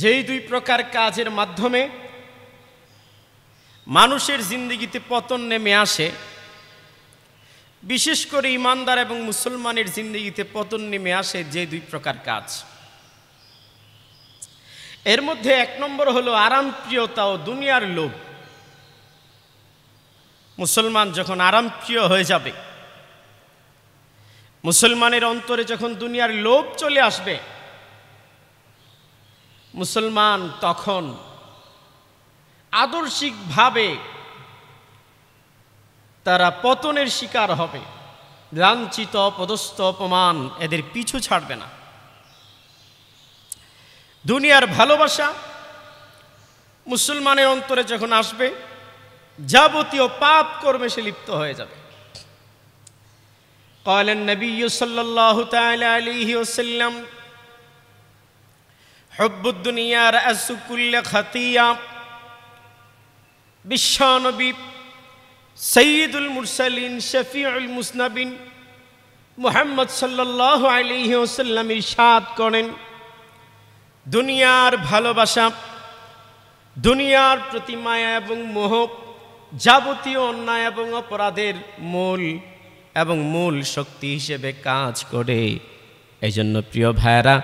যেই দুই প্রকার কাজের মাধ্যমে মানুষের জিন্দগিতে পতন নেমে আসে বিশেষ করে ইমানদার এবং মুসলমানের জিন্দগিতে পতন নেমে আসে যে দুই প্রকার কাজ এর মধ্যে এক নম্বর হল আরামপ্রিয়তা ও দুনিয়ার লোভ মুসলমান যখন আরামপ্রিয় হয়ে যাবে মুসলমানের অন্তরে যখন দুনিয়ার লোভ চলে আসবে মুসলমান তখন আদর্শিকভাবে তারা পতনের শিকার হবে লাঞ্ছিত পদস্থ অপমান এদের পিছু ছাড়বে না দুনিয়ার ভালোবাসা মুসলমানের অন্তরে যখন আসবে যাবতীয় পাপ কর্মে সে লিপ্ত হয়ে যাবে কয়লেন নবী সাল্লাহ الله تعالى হব্বুদ্দুনিয়ার আসুকুল্লা খাতিয়া বিশ্বনবী সঈদুল মুরসালিন শফিউল মুসনাবিন মোহাম্মদ সাল্লাহ আলী ওসাল্লাম ইরশাদ করেন দুনিয়ার ভালোবাসা দুনিয়ার প্রতি মায়া এবং মোহ যাবতীয় অন্যায় এবং অপরাধের মূল এবং মূল শক্তি হিসেবে কাজ করে এই জন্য প্রিয় ভাইরা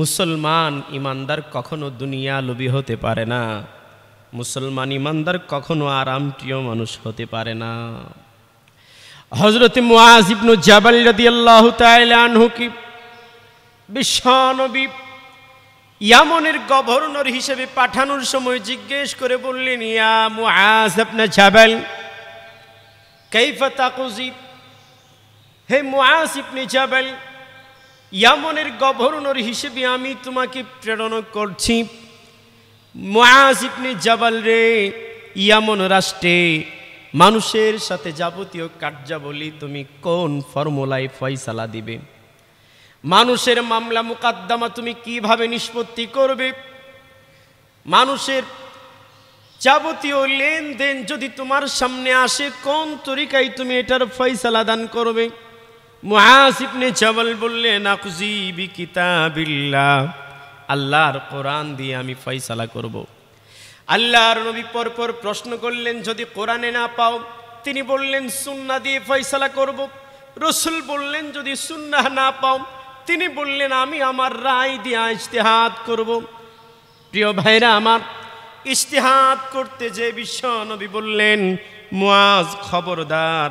মুসলমান ইমানদার কখনো দুনিয়া লোভী হতে পারে না মুসলমান ইমানদার কখনো আরাম প্রিয় মানুষ হতে পারে না হজরত মুআিবনু জাবাল রদি আল্লাহ তাইলানহুকি বিশ্বনবী ইয়ামনের গভর্নর হিসেবে পাঠানোর সময় জিজ্ঞেস করে বললেন ইয়া মুআজ আপনার জাবাল কাইফা তাকুজি হে মুআস ইবনে জাবাল ইয়ামনের গভর্নর হিসেবে আমি তোমাকে প্রেরণা করছি মহাজ জাবাল রে ইয়ামন রাষ্ট্রে মানুষের সাথে যাবতীয় কার্যাবলী তুমি কোন ফর্মুলায় ফয়সালা দিবে মানুষের মামলা মোকদ্দমা তুমি কিভাবে নিষ্পত্তি করবে মানুষের যাবতীয় লেনদেন যদি তোমার সামনে আসে কোন তরিকায় তুমি এটার ফয়সালা দান করবে মুহাসিবনে জবল বললেন আকুজি বি কিতাবিল্লাহ আল্লাহর কোরআন দিয়ে আমি ফয়সালা করব। আল্লাহর নবী পরপর প্রশ্ন করলেন যদি কোরআনে না পাও তিনি বললেন সুন্না দিয়ে ফয়সালা করব। রসুল বললেন যদি সুন্না না পাও তিনি বললেন আমি আমার রায় দিয়ে ইশতেহাত করব। প্রিয় ভাইরা আমার ইশতেহাত করতে যে বিশ্ব নবী বললেন মুয়াজ খবরদার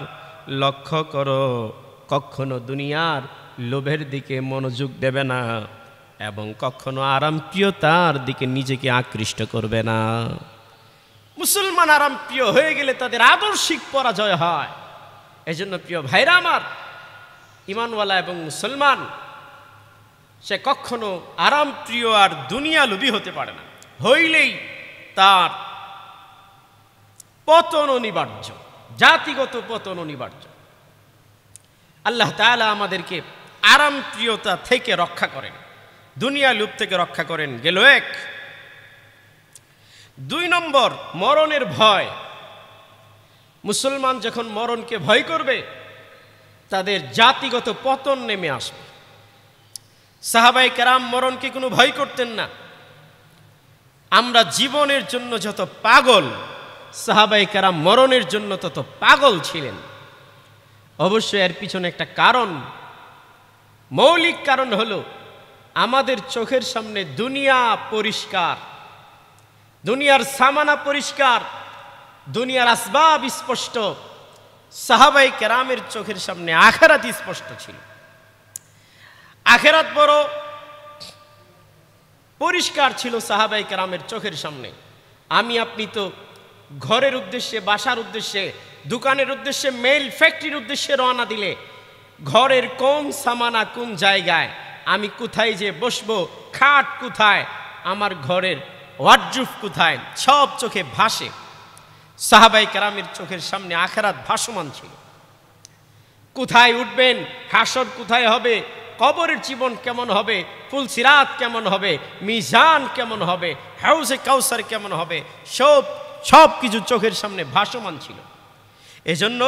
লক্ষ্য করো কখনো দুনিয়ার লোভের দিকে মনোযোগ দেবে না এবং কখনো আরামপ্রিয়তার দিকে নিজেকে আকৃষ্ট করবে না মুসলমান আরামপ্রিয় হয়ে গেলে তাদের আদর্শিক পরাজয় হয় এজন্য প্রিয় ভাইরা আমার ইমানওয়ালা এবং মুসলমান সে কখনো আরামপ্রিয় আর দুনিয়া লোভী হতে পারে না হইলেই তার পতন অনিবার্য জাতিগত পতন অনিবার্য আল্লাহ তালা আমাদেরকে আরাম প্রিয়তা থেকে রক্ষা করেন দুনিয়া লুপ থেকে রক্ষা করেন গেল এক দুই নম্বর মরণের ভয় মুসলমান যখন মরণকে ভয় করবে তাদের জাতিগত পতন নেমে আসবে সাহাবাই কারাম মরণকে কোনো ভয় করতেন না আমরা জীবনের জন্য যত পাগল সাহাবাই কারাম মরণের জন্য তত পাগল ছিলেন অবশ্যই এর পিছনে একটা কারণ মৌলিক কারণ হলো আমাদের চোখের সামনে দুনিয়া পরিষ্কার দুনিয়ার সামানা পরিষ্কার দুনিয়ার আসবাব স্পষ্ট সাহাবাই কেরামের চোখের সামনে আখেরাত স্পষ্ট ছিল আখেরাত বড় পরিষ্কার ছিল সাহাবাই কেরামের চোখের সামনে আমি আপনি তো ঘরের উদ্দেশ্যে বাসার উদ্দেশ্যে দোকানের উদ্দেশ্যে মেল ফ্যাক্টরির উদ্দেশ্যে রওনা দিলে ঘরের কোন সামানা কোন জায়গায় আমি কোথায় যে বসবো খাট কোথায় আমার ঘরের ওয়ার্ড্রুফ কোথায় সব চোখে ভাসে সাহাবাই কারামের চোখের সামনে আখেরাত ভাসমান ছিল কোথায় উঠবেন হাসর কোথায় হবে কবরের জীবন কেমন হবে ফুলসিরাত কেমন হবে মিজান কেমন হবে হাউসে কাউসার কেমন হবে সব সব কিছু চোখের সামনে ভাসমান ছিল এজন্য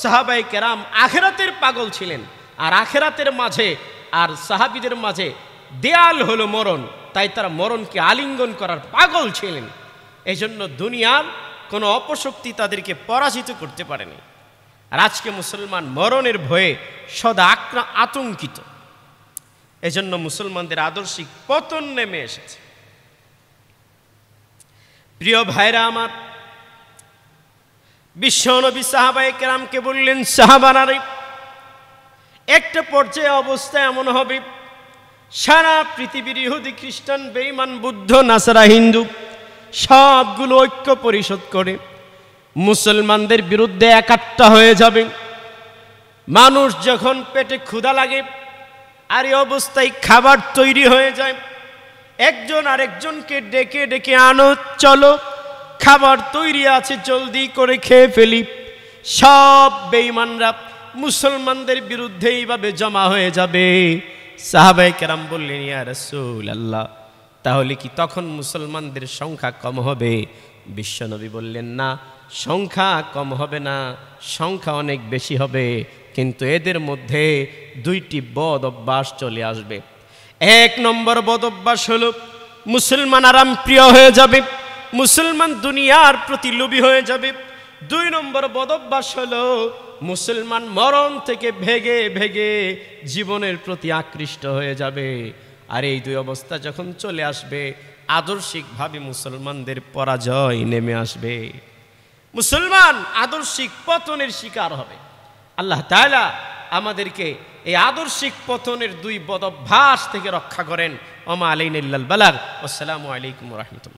সাহাবাই কেরাম আখেরাতের পাগল ছিলেন আর আখেরাতের মাঝে আর সাহাবিদের মাঝে দেয়াল হলো মরণ তাই তারা মরণকে আলিঙ্গন করার পাগল ছিলেন এজন্য দুনিয়ার কোনো অপশক্তি তাদেরকে পরাজিত করতে পারেনি আর আজকে মুসলমান মরণের ভয়ে সদা আক্রা আতঙ্কিত এজন্য মুসলমানদের আদর্শিক পতন নেমে এসেছে প্রিয় ভাইরা আমার বিশ্বনবী সাহাবাই কেরামকে বললেন সাহাবানারে একটা পর্যায়ে অবস্থা এমন হবে সারা পৃথিবীর ইহুদি খ্রিস্টান বেইমান বুদ্ধ নাসারা হিন্দু সবগুলো ঐক্য পরিশোধ করে মুসলমানদের বিরুদ্ধে একাত্তা হয়ে যাবে মানুষ যখন পেটে ক্ষুধা লাগে আর এই অবস্থায় খাবার তৈরি হয়ে যায় একজন আরেকজনকে ডেকে ডেকে আনো চলো খাবার তৈরি আছে জলদি করে খেয়ে ফেলি সব বেঈমানরা মুসলমানদের বিরুদ্ধে এইভাবে জমা হয়ে যাবে সাহাবাই কেরাম বললেন ইয়া রসুল আল্লাহ তাহলে কি তখন মুসলমানদের সংখ্যা কম হবে বিশ্বনবী বললেন না সংখ্যা কম হবে না সংখ্যা অনেক বেশি হবে কিন্তু এদের মধ্যে দুইটি বদ অভ্যাস চলে আসবে এক নম্বর বদ অভ্যাস হল মুসলমান আরাম প্রিয় হয়ে যাবে মুসলমান দুনিয়ার প্রতি লোভী হয়ে যাবে দুই নম্বর বদভ্যাস হল মুসলমান মরণ থেকে ভেগে ভেগে জীবনের প্রতি আকৃষ্ট হয়ে যাবে আর এই দুই অবস্থা যখন চলে আসবে আদর্শিকভাবে মুসলমানদের পরাজয় নেমে আসবে মুসলমান আদর্শিক পতনের শিকার হবে আল্লাহ তালা আমাদেরকে এই আদর্শিক পতনের দুই বদভ্যাস থেকে রক্ষা করেন ওমা আলাইন বালার আসসালামু আলাইকুম রহমতুল্লা